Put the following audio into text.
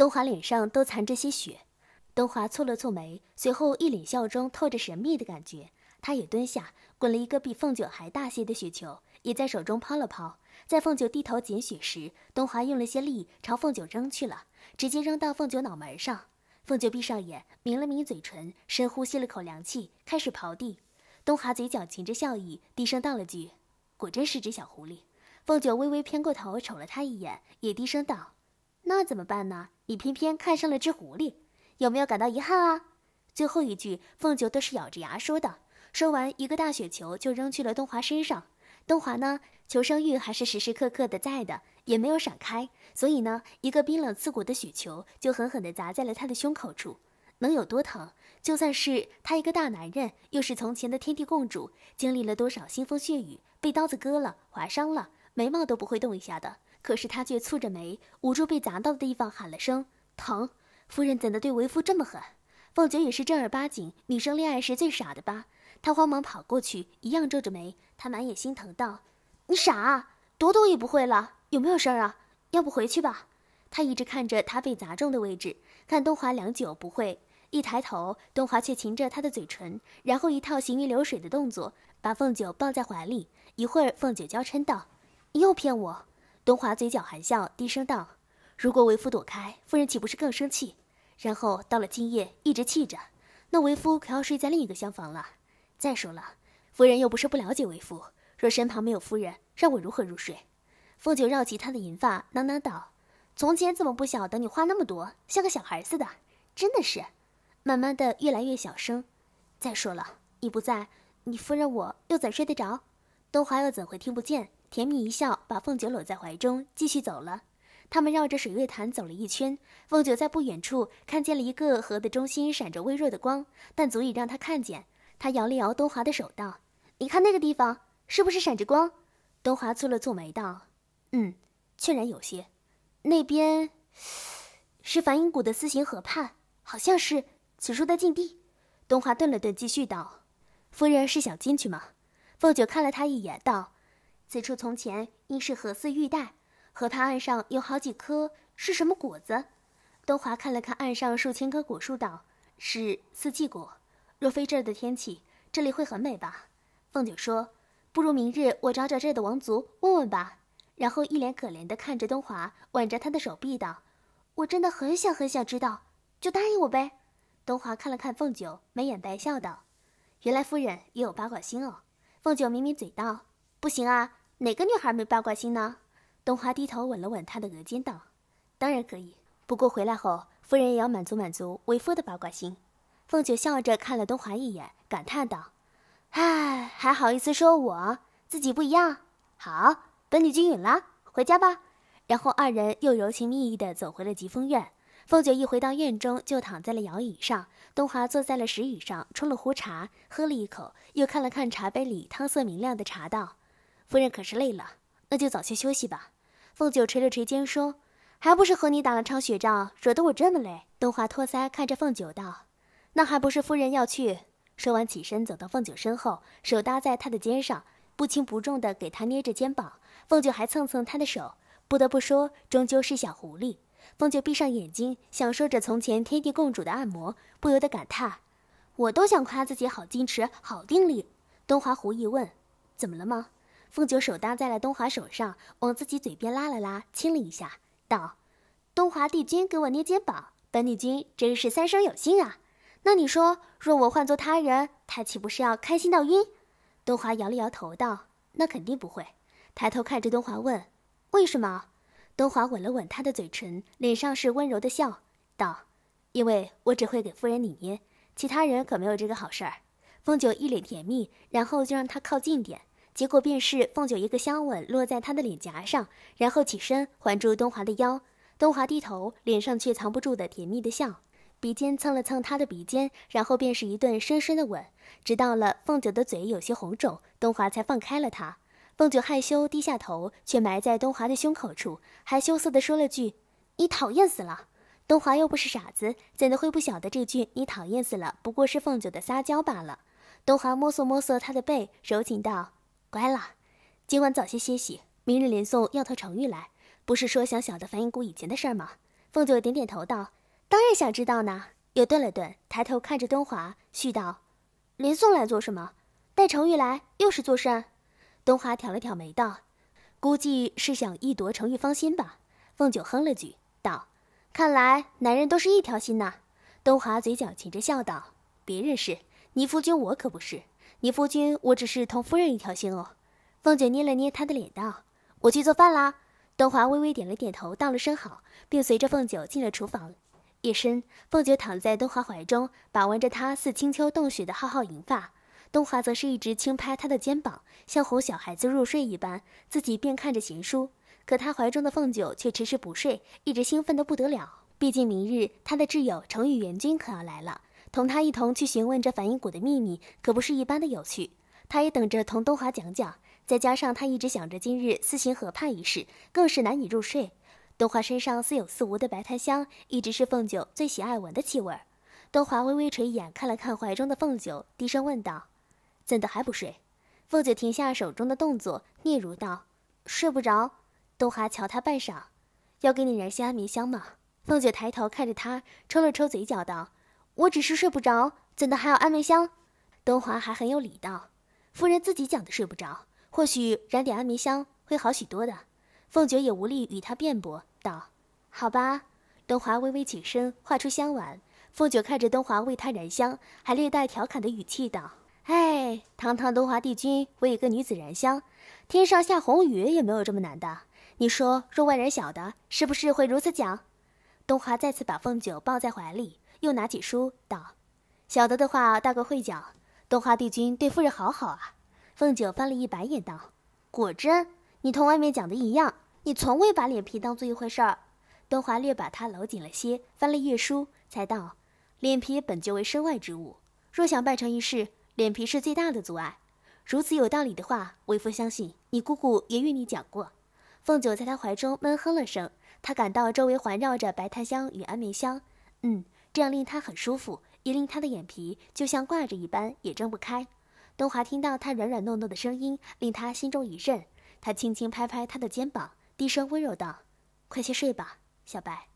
东华脸上都残着些血。东华蹙了蹙眉，随后一脸笑中透着神秘的感觉。他也蹲下，滚了一个比凤九还大些的雪球，也在手中抛了抛。在凤九低头捡雪时，东华用了些力朝凤九扔去了，直接扔到凤九脑门上。凤九闭上眼，抿了抿嘴唇，深呼吸了口凉气，开始刨地。东华嘴角噙着笑意，低声道了句：“果真是只小狐狸。”凤九微微偏过头瞅了他一眼，也低声道。那怎么办呢？你偏偏看上了只狐狸，有没有感到遗憾啊？最后一句，凤九都是咬着牙说的。说完，一个大雪球就扔去了东华身上。东华呢，求生欲还是时时刻刻的在的，也没有闪开，所以呢，一个冰冷刺骨的雪球就狠狠的砸在了他的胸口处，能有多疼？就算是他一个大男人，又是从前的天地共主，经历了多少腥风血雨，被刀子割了、划伤了，眉毛都不会动一下的。可是他却蹙着眉，捂住被砸到的地方，喊了声疼。夫人怎的对为夫这么狠？凤九也是正儿八经，女生恋爱时最傻的吧？他慌忙跑过去，一样皱着眉。他满眼心疼道：“你傻，啊，朵朵也不会了，有没有事儿啊？要不回去吧。”他一直看着他被砸中的位置，看东华良久，不会。一抬头，东华却擒着他的嘴唇，然后一套行云流水的动作，把凤九抱在怀里。一会儿，凤九娇嗔道：“你又骗我。”东华嘴角含笑，低声道：“如果为夫躲开，夫人岂不是更生气？然后到了今夜，一直气着，那为夫可要睡在另一个厢房了。再说了，夫人又不是不了解为夫，若身旁没有夫人，让我如何入睡？”凤九绕起他的银发，囔囔道：“从前怎么不晓得你话那么多，像个小孩似的？真的是，慢慢的越来越小声。再说了，你不在，你夫人我又怎睡得着？东华又怎会听不见？”甜蜜一笑，把凤九搂在怀中，继续走了。他们绕着水月潭走了一圈，凤九在不远处看见了一个河的中心闪着微弱的光，但足以让他看见。他摇了摇东华的手，道：“你看那个地方是不是闪着光？”东华蹙了蹙眉，道：“嗯，确然有些。那边是梵音谷的四行河畔，好像是此处的禁地。”东华顿了顿，继续道：“夫人是想进去吗？”凤九看了他一眼，道：此处从前应是何似玉带，河塘岸上有好几棵是什么果子？东华看了看岸上数千棵果树，道：“是四季果。若非这儿的天气，这里会很美吧？”凤九说：“不如明日我找找这儿的王族问问吧。”然后一脸可怜地看着东华，挽着他的手臂道：“我真的很想很想知道，就答应我呗。”东华看了看凤九，眉眼带笑道：“原来夫人也有八卦心哦。”凤九抿抿嘴道：“不行啊。”哪个女孩没八卦心呢？东华低头吻了吻她的额间，道：“当然可以，不过回来后夫人也要满足满足为夫的八卦心。”凤九笑着看了东华一眼，感叹道：“哎，还好意思说我自己不一样？好，等你均匀了，回家吧。”然后二人又柔情蜜意地走回了疾风院。凤九一回到院中，就躺在了摇椅上。东华坐在了石椅上，冲了壶茶，喝了一口，又看了看茶杯里汤色明亮的茶，道：夫人可是累了，那就早些休息吧。凤九捶了捶肩，说：“还不是和你打了场雪仗，惹得我这么累。”东华托腮看着凤九道：“那还不是夫人要去。”说完起身走到凤九身后，手搭在他的肩上，不轻不重的给他捏着肩膀。凤九还蹭蹭他的手。不得不说，终究是小狐狸。凤九闭上眼睛，享受着从前天地共主的按摩，不由得感叹：“我都想夸自己好矜持，好定力。”东华狐疑问：“怎么了吗？”凤九手搭在了东华手上，往自己嘴边拉了拉，亲了一下，道：“东华帝君给我捏肩膀，本女君真是三生有幸啊！那你说，若我换做他人，他岂不是要开心到晕？”东华摇了摇头，道：“那肯定不会。”抬头看着东华问：“为什么？”东华吻了吻他的嘴唇，脸上是温柔的笑，道：“因为我只会给夫人你捏，其他人可没有这个好事儿。”凤九一脸甜蜜，然后就让他靠近点。结果便是凤九一个香吻落在他的脸颊上，然后起身环住东华的腰。东华低头，脸上却藏不住的甜蜜的笑，鼻尖蹭了蹭他的鼻尖，然后便是一顿深深的吻，直到了凤九的嘴有些红肿，东华才放开了他。凤九害羞低下头，却埋在东华的胸口处，还羞涩的说了句：“你讨厌死了。”东华又不是傻子，怎的会不晓得这句“你讨厌死了”不过是凤九的撒娇罢了。东华摸索摸索他的背，柔情道。乖了，今晚早些歇息。明日林宋要他程玉来，不是说想晓得樊音姑以前的事吗？凤九点点头道：“当然想知道呢。”又顿了顿，抬头看着东华，絮道：“林宋来做什么？带程玉来又是做甚？”东华挑了挑眉道：“估计是想一夺程玉芳心吧。”凤九哼了句道：“看来男人都是一条心呐。”东华嘴角噙着笑道：“别人是你夫君，我可不是。”你夫君，我只是同夫人一条心哦。凤九捏了捏他的脸，道：“我去做饭啦。”东华微微点了点头，道了声好，并随着凤九进了厨房。夜深，凤九躺在东华怀中，把玩着他似清秋冻雪的浩浩银发。东华则是一直轻拍他的肩膀，像哄小孩子入睡一般，自己便看着闲书。可他怀中的凤九却迟迟不睡，一直兴奋得不得了。毕竟明日他的挚友程宇元君可要来了。同他一同去询问这反应谷的秘密，可不是一般的有趣。他也等着同东华讲讲，再加上他一直想着今日私行河畔一事，更是难以入睡。东华身上似有似无的白檀香，一直是凤九最喜爱闻的气味。东华微微垂眼看了看怀中的凤九，低声问道：“怎的还不睡？”凤九停下手中的动作，嗫嚅道：“睡不着。”东华瞧他半晌，要给你燃些安眠香吗？凤九抬头看着他，抽了抽嘴角道。我只是睡不着，怎的还要安眠香？东华还很有理道：“夫人自己讲的睡不着，或许燃点安眠香会好许多的。”凤九也无力与他辩驳，道：“好吧。”东华微微起身，画出香碗。凤九看着东华为他燃香，还略带调侃的语气道：“哎，堂堂东华帝君为一个女子燃香，天上下红雨也没有这么难的。你说若外人晓得，是不是会如此讲？”东华再次把凤九抱在怀里。又拿起书道：“晓得的话，大哥会讲。东华帝君对夫人好好啊。”凤九翻了一白眼道：“果真，你同外面讲的一样，你从未把脸皮当做一回事。”儿。”东华略把他搂紧了些，翻了页书，才道：“脸皮本就为身外之物，若想办成一事，脸皮是最大的阻碍。如此有道理的话，为夫相信你姑姑也与你讲过。”凤九在他怀中闷哼了声，他感到周围环绕着白檀香与安眠香，嗯。这样令他很舒服，也令他的眼皮就像挂着一般，也睁不开。东华听到他软软糯糯的声音，令他心中一震。他轻轻拍拍他的肩膀，低声温柔道：“快些睡吧，小白。”